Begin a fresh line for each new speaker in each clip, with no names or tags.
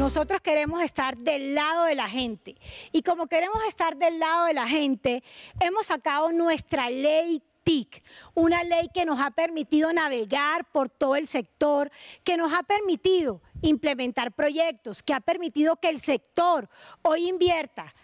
Nosotros queremos estar del lado de la gente. Y como queremos estar del lado de la gente, hemos sacado nuestra ley TIC, una ley que nos ha permitido navegar por todo el sector, que nos ha permitido implementar proyectos, que ha permitido que el sector hoy invierta,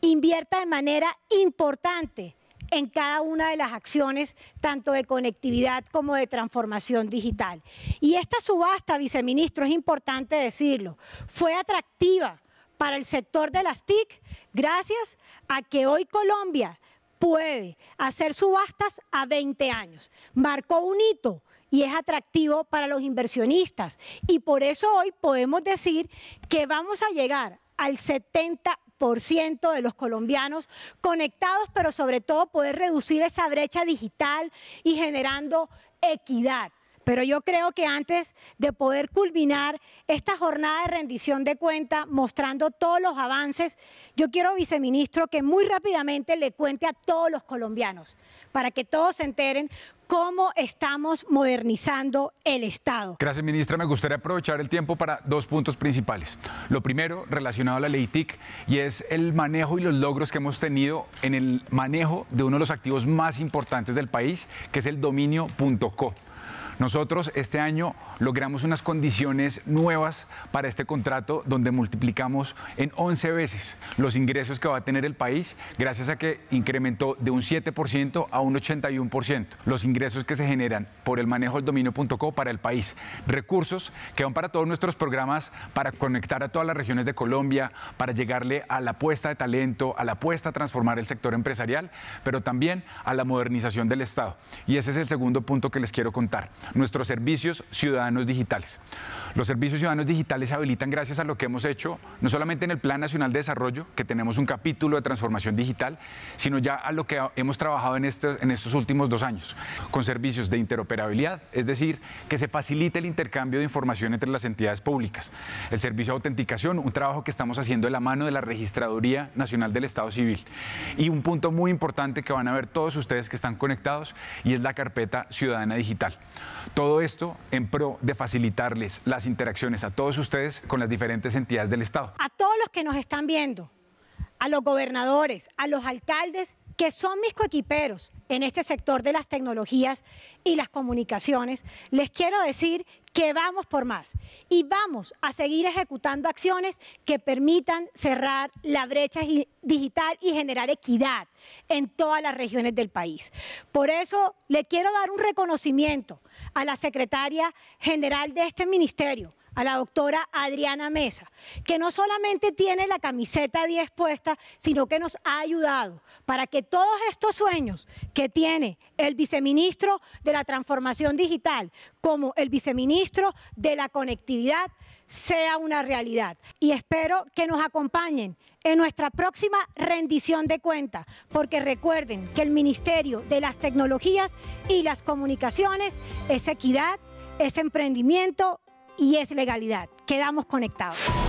invierta de manera importante en cada una de las acciones, tanto de conectividad como de transformación digital. Y esta subasta, viceministro, es importante decirlo, fue atractiva para el sector de las TIC gracias a que hoy Colombia puede hacer subastas a 20 años. Marcó un hito y es atractivo para los inversionistas. Y por eso hoy podemos decir que vamos a llegar al 70 por ciento de los colombianos conectados, pero sobre todo poder reducir esa brecha digital y generando equidad. Pero yo creo que antes de poder culminar esta jornada de rendición de cuenta mostrando todos los avances, yo quiero, viceministro, que muy rápidamente le cuente a todos los colombianos, para que todos se enteren cómo estamos modernizando el Estado.
Gracias, ministra. Me gustaría aprovechar el tiempo para dos puntos principales. Lo primero, relacionado a la ley TIC, y es el manejo y los logros que hemos tenido en el manejo de uno de los activos más importantes del país, que es el dominio.co. Nosotros este año logramos unas condiciones nuevas para este contrato donde multiplicamos en 11 veces los ingresos que va a tener el país gracias a que incrementó de un 7% a un 81% los ingresos que se generan por el manejo del dominio.co para el país. Recursos que van para todos nuestros programas para conectar a todas las regiones de Colombia, para llegarle a la apuesta de talento, a la apuesta a transformar el sector empresarial, pero también a la modernización del Estado. Y ese es el segundo punto que les quiero contar nuestros servicios ciudadanos digitales. Los servicios ciudadanos digitales se habilitan gracias a lo que hemos hecho, no solamente en el Plan Nacional de Desarrollo, que tenemos un capítulo de transformación digital, sino ya a lo que hemos trabajado este, en, estos últimos dos años, con servicios de interoperabilidad, es decir, que se facilite el intercambio de información entre las entidades públicas, el servicio de autenticación, un trabajo que estamos haciendo de la mano de la Registraduría Nacional del Estado Civil, y un punto muy importante que van a ver todos ustedes que están conectados, y es la carpeta ciudadana digital. Todo esto en pro de facilitarles las interacciones a todos ustedes con las diferentes entidades del Estado.
A todos los que nos están viendo, a los gobernadores, a los alcaldes, que son mis coequiperos, en este sector de las tecnologías y las comunicaciones, les quiero decir que vamos por más y vamos a seguir ejecutando acciones que permitan cerrar la brecha digital y generar equidad en todas las regiones del país. Por eso le quiero dar un reconocimiento a la secretaria general de este ministerio, a la doctora Adriana Mesa, que no solamente tiene la camiseta 10 puesta, sino que nos ha ayudado para que todos estos sueños que tiene el viceministro de la Transformación Digital como el viceministro de la Conectividad sea una realidad. Y espero que nos acompañen en nuestra próxima rendición de cuenta, porque recuerden que el Ministerio de las Tecnologías y las Comunicaciones es equidad, es emprendimiento y es legalidad. Quedamos conectados.